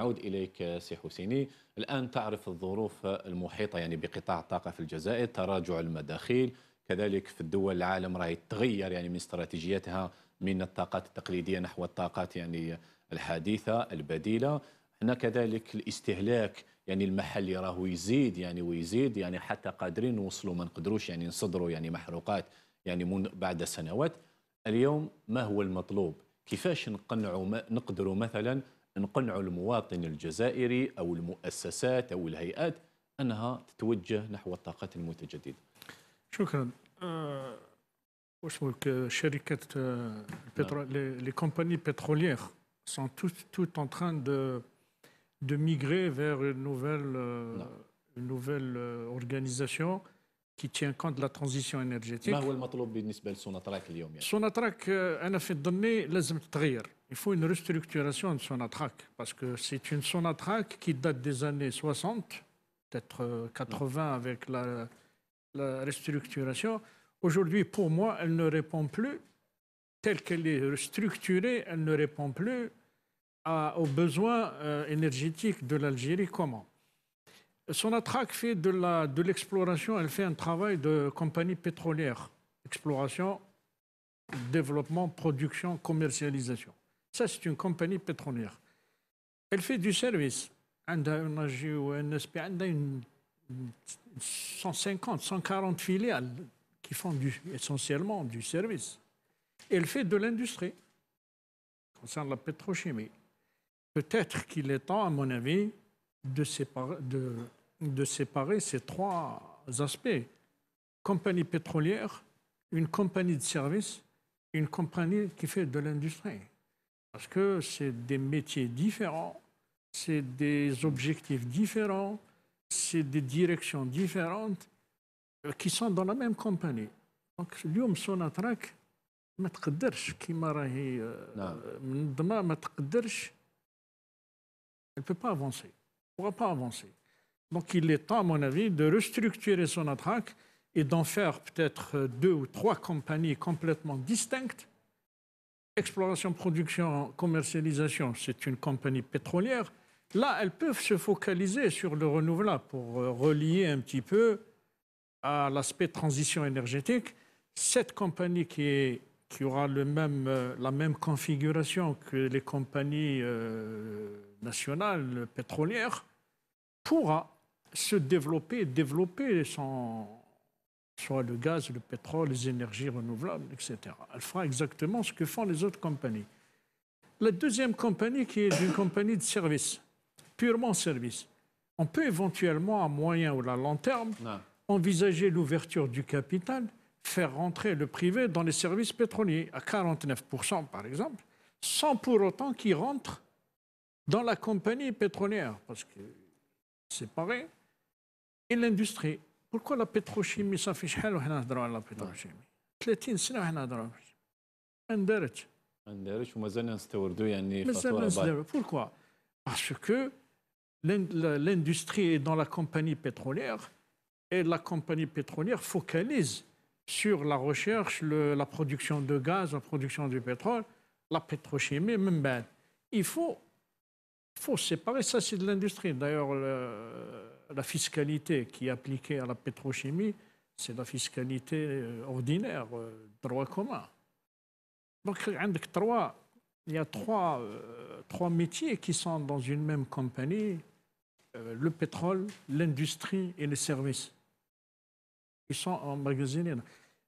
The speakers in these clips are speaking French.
نعود إليك سي حسيني الآن تعرف الظروف المحيطة يعني بقطاع الطاقة في الجزائر تراجع المداخيل كذلك في الدول العالم راهي تغير يعني من استراتيجيتها من الطاقات التقليدية نحو الطاقات يعني الحديثة البديلة هنا كذلك الاستهلاك يعني المحلي راهو يزيد يعني ويزيد يعني حتى قادرين نوصلوا ما نقدروش يعني نصدروا يعني محروقات يعني من بعد سنوات اليوم ما هو المطلوب كيفاش نقنعوا نقدروا مثلا نقنعوا المواطن الجزائري أو المؤسسات أو الهيئات أنها تتوجه نحو الطاقات المتجددة شكرا أه واسمك شركة البترول لي كومباني بترولييغ سون toutes, toutes en تران دو de migrer vers une nouvelle, euh, une nouvelle euh, organisation qui tient compte de ما هو المطلوب بالنسبة لسوناتراك اليوم؟ يعني؟ سوناتراك آه، أنا في ظني لازم تتغير. il faut une restructuration de Sonatrach, parce que c'est une Sonatrach qui date des années 60, peut-être 80 euh, avec la, restructuration. Aujourd'hui, pour moi, elle ne répond plus, telle qu'elle est structurée, elle ne répond plus aux besoins euh, énergétiques de l'Algérie. Comment Sonatrac fait de l'exploration, elle fait un travail de compagnie pétrolière. Exploration, développement, production, commercialisation. Ça, c'est une compagnie pétrolière. Elle fait du service. Elle a 150, 140 filiales qui font essentiellement du service. Elle fait de l'industrie, concernant la pétrochimie. Peut-être qu'il est temps, à mon avis, de séparer, de séparer ces trois aspects. Compagnie pétrolière, une compagnie de service, une compagnie qui fait de l'industrie. Parce que c'est des métiers différents, c'est des objectifs différents, c'est des directions différentes euh, qui sont dans la même compagnie. Donc, اليوم سوناتراك euh, ah. elle ne peut pas avancer, ne pourra pas avancer. Donc il est temps, à mon avis, de restructurer son et d'en faire peut-être euh, deux ou trois compagnies complètement distinctes exploration, production, commercialisation, c'est une compagnie pétrolière. Là, elles peuvent se focaliser sur le renouvelable pour euh, relier un petit peu à l'aspect transition énergétique. Cette compagnie qui, est, qui aura le même, euh, la même configuration que les compagnies euh, nationales pétrolières pourra se développer, développer son, soit le gaz, le pétrole, les énergies renouvelables, etc. Elle fera exactement ce que font les autres compagnies. La deuxième compagnie, qui est une compagnie de service, purement service, on peut éventuellement, à moyen ou à long terme, envisager l'ouverture du capital, faire rentrer le privé dans les services pétroliers, à 49% par exemple, sans pour autant qu'il rentre dans la compagnie pétrolière, parce que c'est pareil, et l'industrie pourquoi la pétrochimie, ça fait صافي شحال a نهضروا de la pétrochimie 30 ans, on la pétrochimie. نهضروا على ما ندارتش ما ندارتش ومازال نستوردوا يعني مازال نستوردوا Pourquoi Parce que l'industrie est dans la compagnie pétrolière et la compagnie pétrolière focalise sur la recherche, la production de gaz, la production du pétrole, la pétrochimie, même ben. Il faut, faut séparer ça, c'est de l'industrie. D'ailleurs, la fiscalité qui est appliquée à la pétrochimie, c'est la fiscalité euh, ordinaire, euh, droit commun. Donc, il y a trois, euh, trois métiers qui sont dans une même compagnie, le pétrole, l'industrie et les services. Ils sont emmagasinés.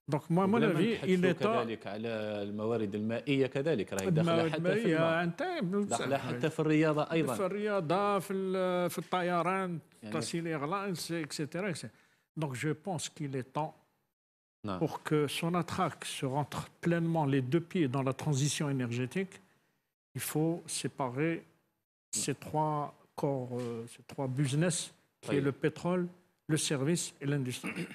دونك ما من افي الى كذلك على الموارد المائيه كذلك راهي داخله حتى في الماء انت داخله حتى في الرياضه ايضا في الرياضه في في الطيران تسيل ايرلاينز اكسيتيرا دونك جو بونس كيل اي طون pour que son Sonatrach se rentre pleinement les deux pieds dans la transition énergétique, il faut séparer ces trois corps, euh, ces trois business, qui est le pétrole, le service et l'industrie.